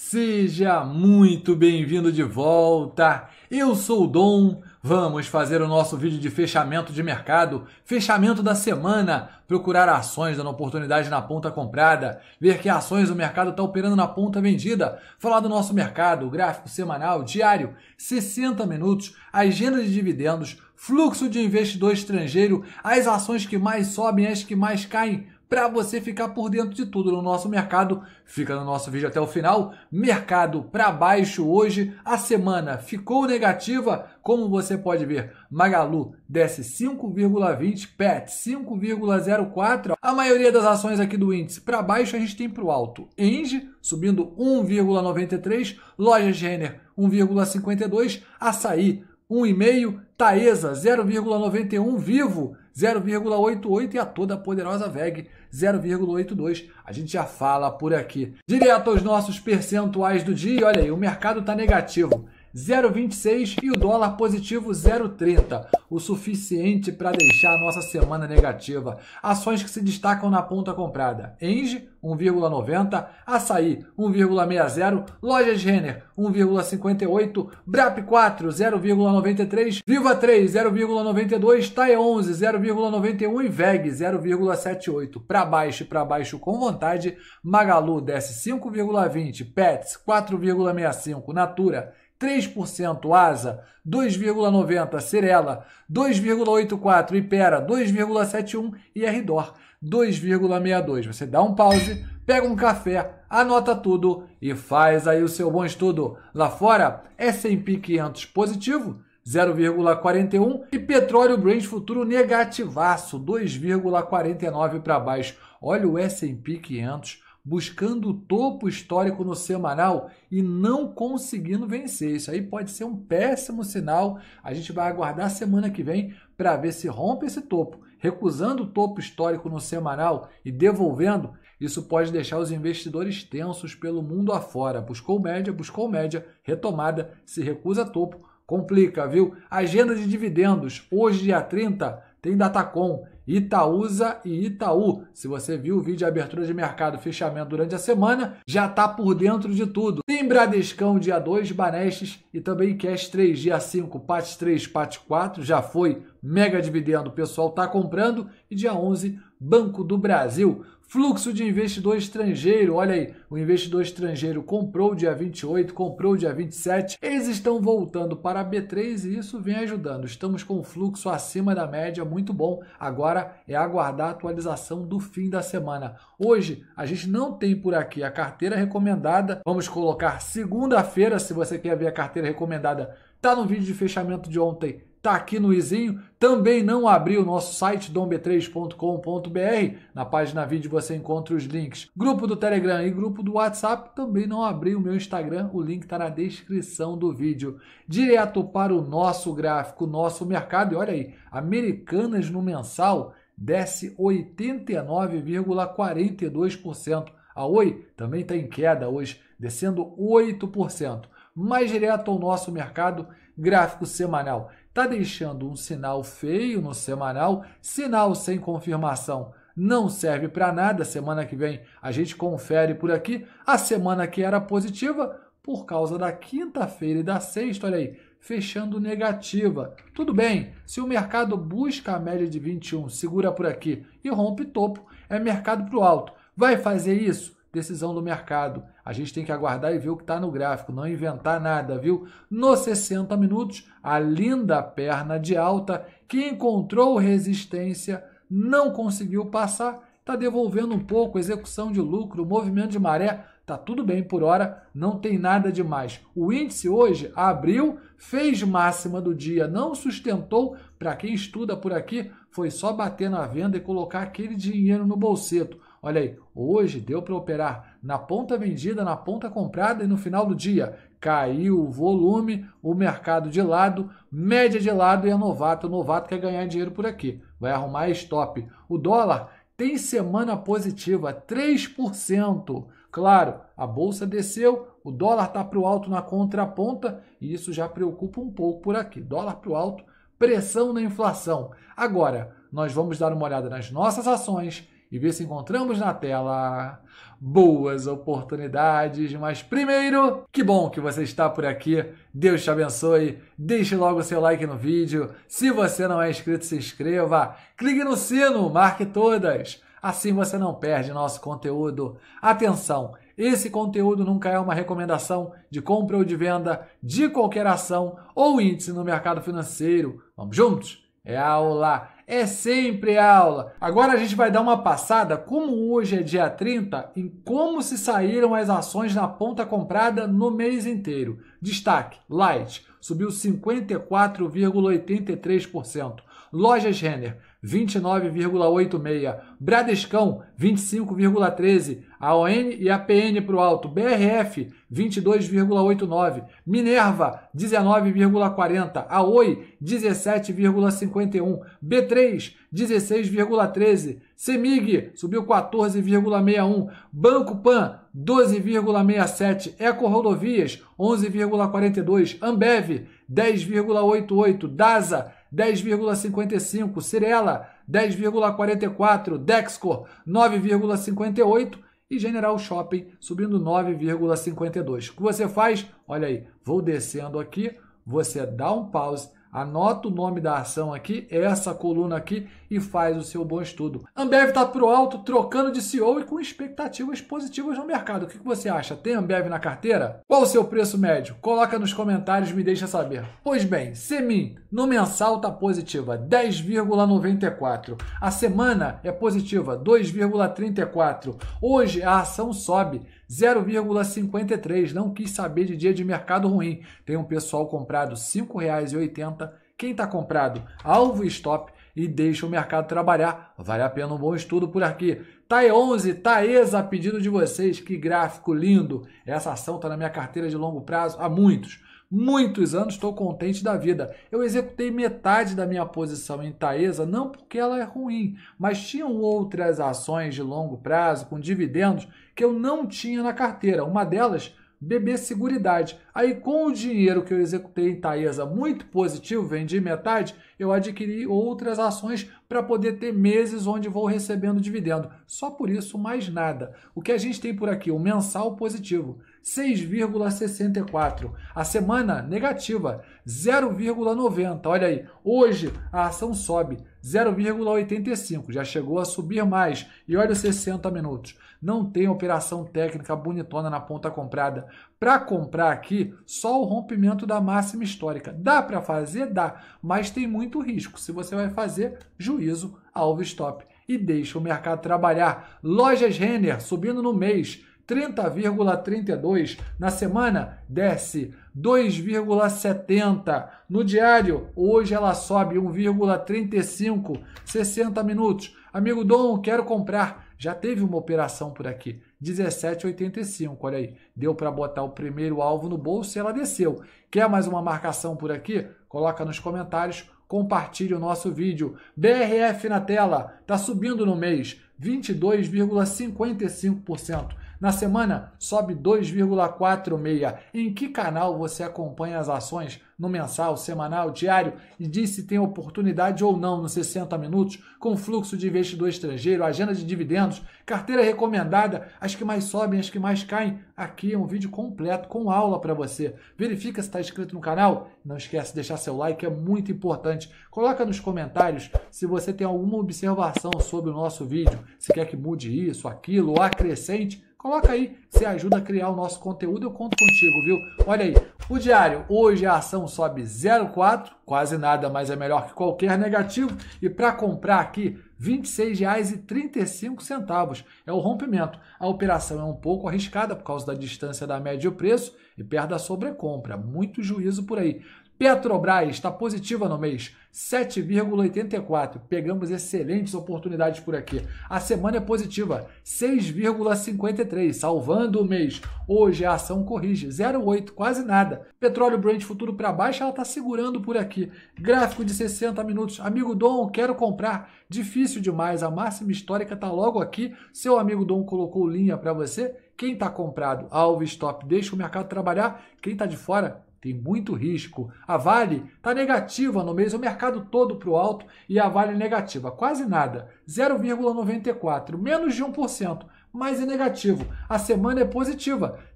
Seja muito bem-vindo de volta. Eu sou o Dom. Vamos fazer o nosso vídeo de fechamento de mercado, fechamento da semana, procurar ações dando oportunidade na ponta comprada, ver que ações o mercado está operando na ponta vendida, falar do nosso mercado, gráfico semanal, diário, 60 minutos, agenda de dividendos, fluxo de investidor estrangeiro, as ações que mais sobem, as que mais caem, para você ficar por dentro de tudo no nosso mercado. Fica no nosso vídeo até o final. Mercado para baixo hoje, a semana ficou negativa, como você pode ver. Magalu desce 5,20, Pet 5,04. A maioria das ações aqui do índice para baixo a gente tem para o alto. Engie subindo 1,93, Lojas gener 1,52, Açaí 1,5, Taesa 0,91, Vivo 0,88 e a toda poderosa VEG 0,82. A gente já fala por aqui. Direto aos nossos percentuais do dia, olha aí, o mercado está negativo. 0,26 e o dólar positivo 0,30, o suficiente para deixar a nossa semana negativa. Ações que se destacam na ponta comprada: Enge 1,90, Açaí 1,60, Lojas Renner 1,58, Brap 4 0,93, Viva 3 0,92, TAE 11 0,91 e VEG 0,78. Para baixo e para baixo com vontade, Magalu desce 5,20, Pets 4,65, Natura 3% Asa, 2,90% Cirela, 2,84% Ipera, 2,71% e Ridor 2,62%. Você dá um pause, pega um café, anota tudo e faz aí o seu bom estudo. Lá fora, S&P 500 positivo, 0,41 e petróleo Brand futuro negativaço, 2,49 para baixo. Olha o S&P 500 buscando o topo histórico no semanal e não conseguindo vencer. Isso aí pode ser um péssimo sinal. A gente vai aguardar semana que vem para ver se rompe esse topo. Recusando o topo histórico no semanal e devolvendo, isso pode deixar os investidores tensos pelo mundo afora. Buscou média, buscou média, retomada, se recusa topo, complica, viu? Agenda de dividendos, hoje dia 30, tem Datacom Itaúsa e Itaú. Se você viu o vídeo de abertura de mercado fechamento durante a semana, já está por dentro de tudo. Tem Bradescão dia 2, Banestes e também Cash 3, dia 5, PAT 3, PAT 4, já foi mega dividendo, o pessoal está comprando e dia 11, Banco do Brasil. Fluxo de investidor estrangeiro, olha aí, o investidor estrangeiro comprou dia 28, comprou dia 27, eles estão voltando para a B3 e isso vem ajudando. Estamos com um fluxo acima da média, muito bom. Agora é aguardar a atualização do fim da semana. Hoje a gente não tem por aqui a carteira recomendada, vamos colocar segunda-feira, se você quer ver a carteira recomendada, tá no vídeo de fechamento de ontem está aqui no izinho. Também não abri o nosso site domb3.com.br. Na página vídeo você encontra os links. Grupo do Telegram e grupo do WhatsApp. Também não abri o meu Instagram. O link está na descrição do vídeo. Direto para o nosso gráfico, nosso mercado. E olha aí, Americanas no mensal desce 89,42%. A Oi também está em queda hoje, descendo 8% mais direto ao nosso mercado gráfico semanal. Está deixando um sinal feio no semanal, sinal sem confirmação não serve para nada. Semana que vem a gente confere por aqui. A semana que era positiva, por causa da quinta-feira e da sexta, olha aí, fechando negativa. Tudo bem, se o mercado busca a média de 21, segura por aqui e rompe topo, é mercado para o alto. Vai fazer isso? decisão do mercado. A gente tem que aguardar e ver o que está no gráfico, não inventar nada, viu? Nos 60 minutos, a linda perna de alta, que encontrou resistência, não conseguiu passar, está devolvendo um pouco, execução de lucro, movimento de maré, Tá tudo bem por hora, não tem nada demais. O índice hoje abriu, fez máxima do dia, não sustentou. Para quem estuda por aqui, foi só bater na venda e colocar aquele dinheiro no bolseto. Olha aí, hoje deu para operar na ponta vendida, na ponta comprada e no final do dia caiu o volume, o mercado de lado, média de lado e a é novato. O novato quer ganhar dinheiro por aqui, vai arrumar stop. O dólar tem semana positiva, 3%. Claro, a bolsa desceu, o dólar está para o alto na contraponta e isso já preocupa um pouco por aqui. Dólar para o alto, pressão na inflação. Agora, nós vamos dar uma olhada nas nossas ações e ver se encontramos na tela boas oportunidades. Mas primeiro, que bom que você está por aqui. Deus te abençoe. Deixe logo o seu like no vídeo. Se você não é inscrito, se inscreva. Clique no sino, marque todas. Assim você não perde nosso conteúdo. Atenção! Esse conteúdo nunca é uma recomendação de compra ou de venda de qualquer ação ou índice no mercado financeiro. Vamos juntos? É aula! é sempre aula. Agora a gente vai dar uma passada, como hoje é dia 30, em como se saíram as ações na ponta comprada no mês inteiro. Destaque: Light subiu 54,83%. Lojas Renner 29,86. Bradescão, 25,13. A ON e a PN para o alto. BRF, 22,89. Minerva, 19,40. A Oi, 17,51. B3, 16,13. Semig, subiu 14,61. Banco Pan, 12,67. Eco Rodovias, 11,42. Ambev, 10,88. DASA, 10,55%, Cirela 10,44%, Dexcor 9,58% e General Shopping subindo 9,52%. O que você faz? Olha aí, vou descendo aqui, você dá um pause, anota o nome da ação aqui, essa coluna aqui, e faz o seu bom estudo. Ambev está para o alto, trocando de CEO e com expectativas positivas no mercado. O que você acha? Tem Ambev na carteira? Qual o seu preço médio? Coloca nos comentários, me deixa saber. Pois bem, Semin no mensal está positiva, 10,94. A semana é positiva, 2,34. Hoje a ação sobe 0,53. Não quis saber de dia de mercado ruim. Tem um pessoal comprado R$ 5,80. Quem está comprado, alvo e stop e deixa o mercado trabalhar. Vale a pena um bom estudo por aqui. TAE 11, Taesa, pedido de vocês, que gráfico lindo. Essa ação está na minha carteira de longo prazo há muitos, muitos anos, estou contente da vida. Eu executei metade da minha posição em Taesa, não porque ela é ruim, mas tinham outras ações de longo prazo com dividendos que eu não tinha na carteira. Uma delas BB Seguridade. Aí com o dinheiro que eu executei em Taesa muito positivo, vendi metade, eu adquiri outras ações para poder ter meses onde vou recebendo dividendo. Só por isso, mais nada. O que a gente tem por aqui? O mensal positivo, 6,64. A semana negativa, 0,90. Olha aí, hoje a ação sobe 0,85, já chegou a subir mais. E olha os 60 minutos. Não tem operação técnica bonitona na ponta comprada. Para comprar aqui, só o rompimento da máxima histórica. Dá para fazer? Dá, mas tem muito risco. Se você vai fazer, juízo, alvo stop. E deixa o mercado trabalhar. Lojas Renner subindo no mês. 30,32. Na semana, desce 2,70. No diário, hoje ela sobe 1,35. 60 minutos. Amigo Dom, quero comprar. Já teve uma operação por aqui. 17,85. Olha aí. Deu para botar o primeiro alvo no bolso e ela desceu. Quer mais uma marcação por aqui? Coloca nos comentários. Compartilhe o nosso vídeo. BRF na tela. Está subindo no mês. 22,55%. Na semana, sobe 2,46. Em que canal você acompanha as ações? No mensal, semanal, diário? E diz se tem oportunidade ou não nos 60 minutos, com fluxo de investidor estrangeiro, agenda de dividendos, carteira recomendada, as que mais sobem, as que mais caem. Aqui é um vídeo completo, com aula para você. Verifica se está inscrito no canal. Não esquece de deixar seu like, é muito importante. Coloca nos comentários se você tem alguma observação sobre o nosso vídeo, se quer que mude isso, aquilo, ou acrescente Coloca aí, você ajuda a criar o nosso conteúdo, eu conto contigo, viu? Olha aí, o diário, hoje a ação sobe 0,4, quase nada, mas é melhor que qualquer negativo. E para comprar aqui, R$ 26,35 é o rompimento. A operação é um pouco arriscada por causa da distância da média e o preço e perda a sobrecompra. Muito juízo por aí. Petrobras está positiva no mês, 7,84. Pegamos excelentes oportunidades por aqui. A semana é positiva, 6,53, salvando o mês. Hoje a ação corrige 0,8, quase nada. Petróleo Brent futuro para baixo, ela está segurando por aqui. Gráfico de 60 minutos. Amigo Dom, quero comprar. Difícil demais, a máxima histórica está logo aqui. Seu amigo Dom colocou linha para você. Quem está comprado, alvo stop, deixa o mercado trabalhar. Quem está de fora, tem muito risco. A Vale está negativa no mês, o mercado todo para o alto e a Vale negativa, quase nada, 0,94, menos de 1%, mas é negativo. A semana é positiva,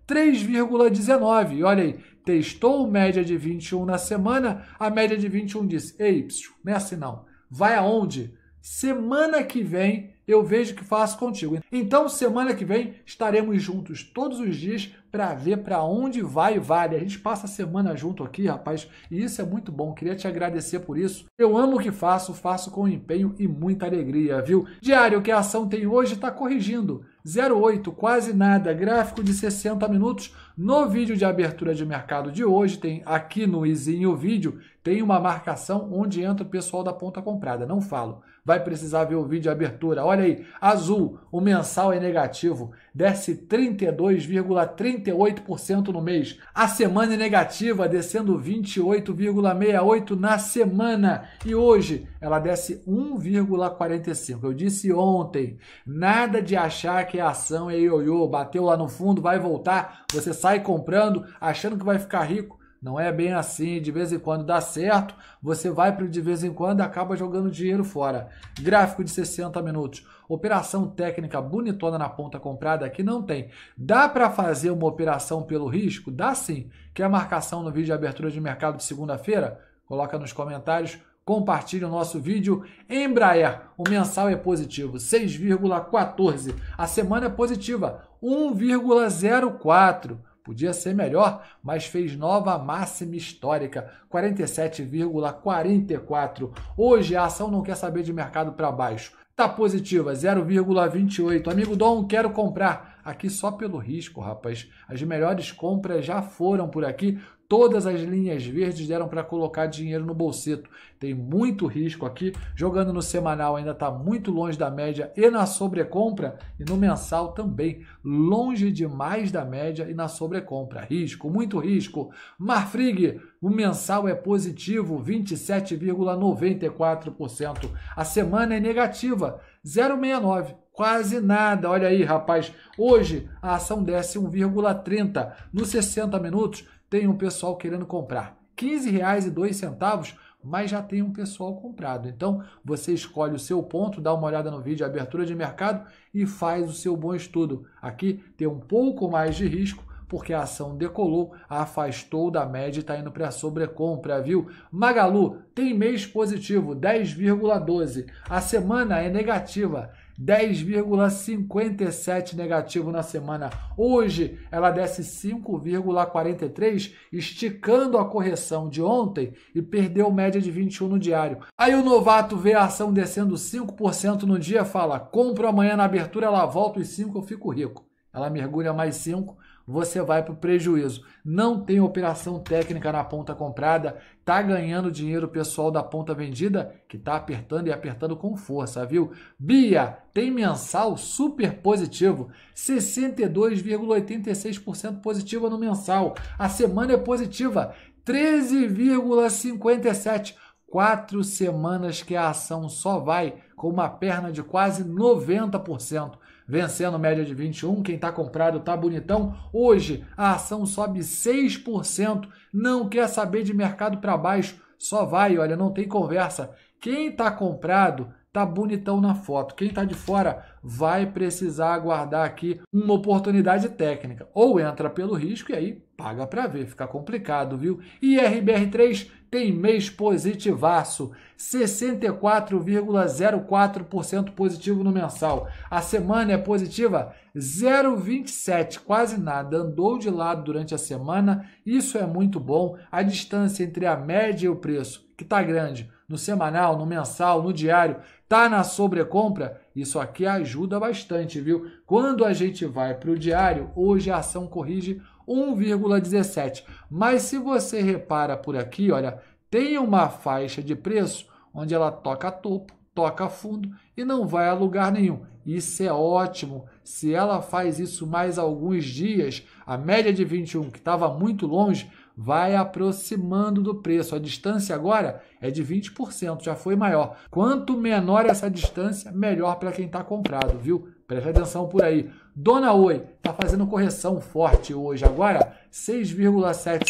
3,19. E olha aí, testou média de 21 na semana, a média de 21 disse: "Ei, psiu, nessa é assim não. Vai aonde? Semana que vem eu vejo que faço contigo. Então, semana que vem, estaremos juntos todos os dias para ver para onde vai e vale. A gente passa a semana junto aqui, rapaz, e isso é muito bom. Queria te agradecer por isso. Eu amo o que faço, faço com empenho e muita alegria, viu? Diário que a ação tem hoje está corrigindo. 08, quase nada, gráfico de 60 minutos. No vídeo de abertura de mercado de hoje, tem aqui no Izinho Vídeo, tem uma marcação onde entra o pessoal da ponta comprada. Não falo vai precisar ver o vídeo de abertura. Olha aí, azul, o mensal é negativo, desce 32,38% no mês. A semana é negativa, descendo 28,68 na semana. E hoje ela desce 1,45. Eu disse ontem, nada de achar que a é ação é ioiô, bateu lá no fundo, vai voltar, você sai comprando, achando que vai ficar rico não é bem assim, de vez em quando dá certo, você vai para de vez em quando e acaba jogando dinheiro fora. Gráfico de 60 minutos. Operação técnica bonitona na ponta comprada aqui não tem. Dá para fazer uma operação pelo risco? Dá sim. Quer marcação no vídeo de abertura de mercado de segunda-feira? Coloca nos comentários compartilhe o nosso vídeo. Embraer, o mensal é positivo, 6,14. A semana é positiva, 1,04. Podia ser melhor, mas fez nova máxima histórica, 47,44. Hoje a ação não quer saber de mercado para baixo. Tá positiva, 0,28. Amigo Dom, quero comprar. Aqui só pelo risco, rapaz. As melhores compras já foram por aqui. Todas as linhas verdes deram para colocar dinheiro no bolseto. Tem muito risco aqui. Jogando no semanal ainda está muito longe da média e na sobrecompra. E no mensal também. Longe demais da média e na sobrecompra. Risco, muito risco. Marfrig, o mensal é positivo, 27,94%. A semana é negativa, 0,69%. Quase nada, olha aí, rapaz. Hoje a ação desce 1,30 nos 60 minutos, tem um pessoal querendo comprar. R$ 15,02, mas já tem um pessoal comprado. Então, você escolhe o seu ponto, dá uma olhada no vídeo abertura de mercado e faz o seu bom estudo. Aqui tem um pouco mais de risco, porque a ação decolou, afastou da média e está indo para a sobrecompra, viu? Magalu tem mês positivo, 10,12. A semana é negativa, 10,57 negativo na semana. Hoje ela desce 5,43, esticando a correção de ontem e perdeu média de 21 no diário. Aí o novato vê a ação descendo 5% no dia, fala: "Compro amanhã na abertura, ela volta os 5, eu fico rico" ela mergulha mais 5, você vai para o prejuízo. Não tem operação técnica na ponta comprada, tá ganhando dinheiro pessoal da ponta vendida, que tá apertando e apertando com força, viu? Bia, tem mensal super positivo, 62,86% positiva no mensal. A semana é positiva, 13,57%. Quatro semanas que a ação só vai com uma perna de quase 90% vencendo média de 21. Quem está comprado está bonitão. Hoje a ação sobe 6%, não quer saber de mercado para baixo, só vai, olha, não tem conversa. Quem está comprado tá bonitão na foto. Quem tá de fora vai precisar aguardar aqui uma oportunidade técnica. Ou entra pelo risco e aí paga para ver, fica complicado, viu? E RBR3 tem mês positivaço, 64,04% positivo no mensal. A semana é positiva 0,27, quase nada. Andou de lado durante a semana, isso é muito bom. A distância entre a média e o preço, que tá grande, no semanal, no mensal, no diário, tá na sobrecompra, isso aqui ajuda bastante, viu? Quando a gente vai para o diário, hoje a ação corrige 1,17. Mas se você repara por aqui, olha, tem uma faixa de preço onde ela toca topo, toca fundo e não vai a lugar nenhum. Isso é ótimo. Se ela faz isso mais alguns dias, a média de 21, que estava muito longe, vai aproximando do preço. A distância agora é de 20%, já foi maior. Quanto menor essa distância, melhor para quem está comprado, viu? Preste atenção por aí. Dona Oi está fazendo correção forte hoje, agora 6,77%.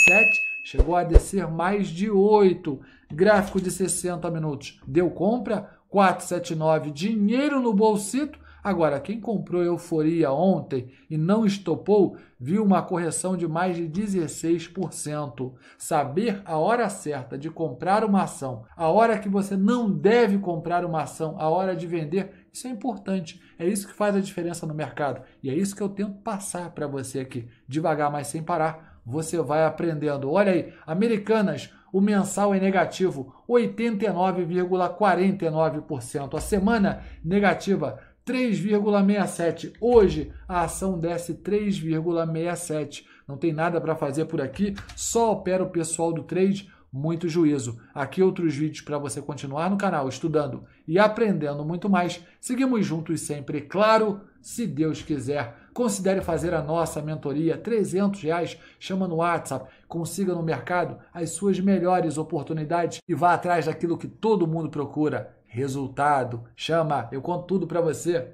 Chegou a descer mais de 8. Gráfico de 60 minutos. Deu compra? 479. Dinheiro no bolsito? Agora, quem comprou euforia ontem e não estopou, viu uma correção de mais de 16%. Saber a hora certa de comprar uma ação, a hora que você não deve comprar uma ação, a hora de vender, isso é importante. É isso que faz a diferença no mercado. E é isso que eu tento passar para você aqui, devagar, mas sem parar. Você vai aprendendo. Olha aí, Americanas, o mensal é negativo, 89,49%. A semana negativa, 3,67. Hoje a ação desce 3,67. Não tem nada para fazer por aqui, só opera o pessoal do trade. Muito juízo. Aqui outros vídeos para você continuar no canal estudando e aprendendo muito mais. Seguimos juntos sempre, claro, se Deus quiser. Considere fazer a nossa mentoria, 300 reais, chama no WhatsApp, consiga no mercado as suas melhores oportunidades e vá atrás daquilo que todo mundo procura, resultado. Chama, eu conto tudo para você.